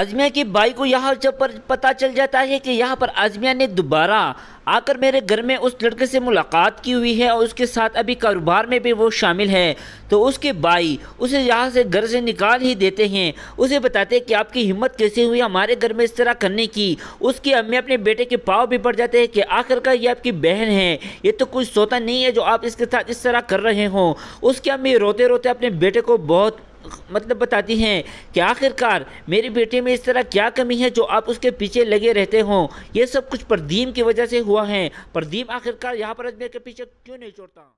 अजमिया की बाई को यहाँ पर पता चल जाता है कि यहाँ पर अजमिया ने दोबारा आकर मेरे घर में उस लड़के से मुलाकात की हुई है और उसके साथ अभी कारोबार में भी वो शामिल है तो उसके भाई उसे यहाँ से घर से निकाल ही देते हैं उसे बताते हैं कि आपकी हिम्मत कैसे हुई हमारे घर में इस तरह करने की उसकी अम्मी अपने बेटे के पाँव भी पड़ जाते हैं कि आखिरकार ये आपकी बहन है ये तो कुछ सोता नहीं है जो आप इसके साथ इस तरह कर रहे हों उसकी अम्मी रोते रोते अपने बेटे को बहुत मतलब बताती हैं कि आखिरकार मेरे बेटे में इस तरह क्या कमी है जो आप उसके पीछे लगे रहते हों यह सब कुछ परदीम की वजह से हुआ है परदीम आखिरकार यहाँ पर अजमेर के पीछे क्यों नहीं छोड़ता